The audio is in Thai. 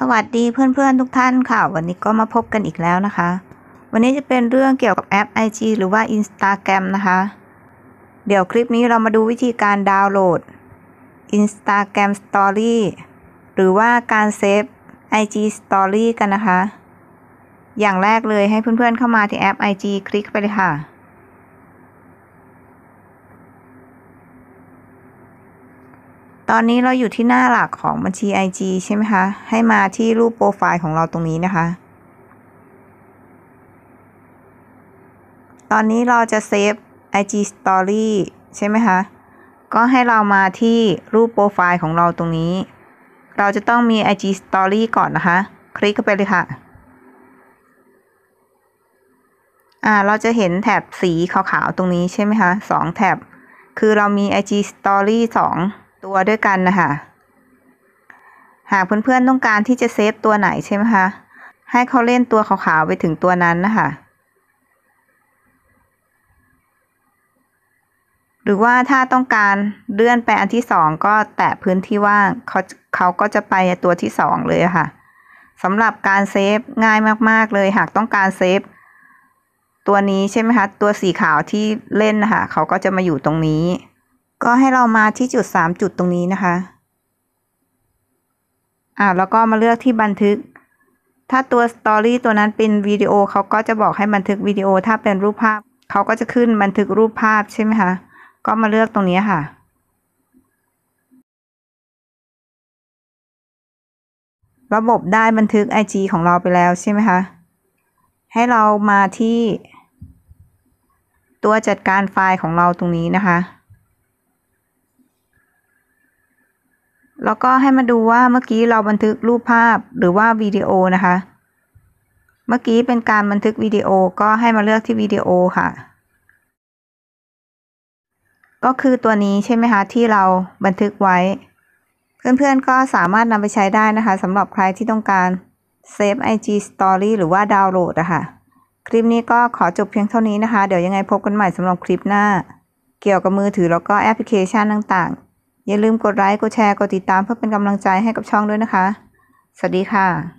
สวัสดีเพื่อนๆทุกท่านค่ะวันนี้ก็มาพบกันอีกแล้วนะคะ วันนี้จะเป็นเรื่องเกี่ยวกับแอป IG หรือว่า Instagram นะคะเดี๋ยวคลิปนี้เรามาดูวิธีการดาวน์โหลด Instagram Story หรือว่าการเซฟ IG Story กันนะคะอย่างแรกเลยให้เพื่อนๆเข้ามาที่แอป IG คลิกไปเลยค่ะตอนนี้เราอยู่ที่หน้าหลักของบัญชี IG ใช่ไหมคะ ให้มาที่รูปโปรไฟล์ของเราตรงนี้นะคะ ตอนนี้เราจะเซฟ IG Story ใช่ไหมคะ ก็ให้เรามาที่รูปโปรไฟล์ของเราตรงนี้ เราจะต้องมี IG Story ก่อนนะคะ คลิกเข้าไปเลยค่ะ อ่า เราจะเห็นแถบสีขาวๆ ตรงนี้ใช่ไหมคะ สองแถบ คือเรามี IG Story 2ตัวด้วยกันนะคะหากเพื่อนๆต้องการที่จะเซฟตัวไหนใช่ไหมคะ ให้เขาเล่นตัวขาวๆไปถึงตัวนั้นนะคะหรือว่าถ้าต้องการเลื่อนไปอันที่สองก็แตะพื้นที่ว่างเขาเขาก็จะไปตัวที่สองเลยค่ะสำหรับการเซฟง่ายมากๆเลย หากต้องการเซฟตัวนี้ใช่ไหมคะ ตัวสีขาวที่เล่นนะคะเขาก็จะมาอยู่ตรงนี้ก็ให้เรามาที่จุดสามจุดตรงนี้นะคะ อ่าแล้วก็มาเลือกที่บันทึก ถ้าตัวสตอรี่ตัวนั้นเป็นวิดีโอเขาก็จะบอกให้บันทึกวิดีโอ ถ้าเป็นรูปภาพเขาก็จะขึ้นบันทึกรูปภาพใช่ไหมคะ ก็มาเลือกตรงนี้ค่ะ ระบบได้บันทึก IG ของเราไปแล้วใช่ไหมคะ ให้เรามาที่ ตัวจัดการไฟล์ของเราตรงนี้นะคะแล้วก็ให้มาดูว่าเมื่อกี้เราบันทึกรูปภาพหรือว่าวิดีโอนะคะ เมื่อกี้เป็นการบันทึกวิดีโอก็ให้มาเลือกที่วิดีโอค่ะ ก็คือตัวนี้ใช่ไหมคะที่เราบันทึกไว้ เพื่อนๆก็สามารถนำไปใช้ได้นะคะสำหรับใครที่ต้องการเซฟ IG Story หรือว่าดาวน์โหลดอะคะ่ะคลิปนี้ก็ขอจบเพียงเท่านี้นะคะเดี๋ยวยังไงพบกันใหม่สำหรับคลิปหน้า เกี่ยวกับมือถือแล้วก็แอปพลิเคชันต่างๆอย่าลืมกดไลค์กดแชร์ กดติดตามเพื่อเป็นกำลังใจให้กับช่องด้วยนะคะ สวัสดีค่ะ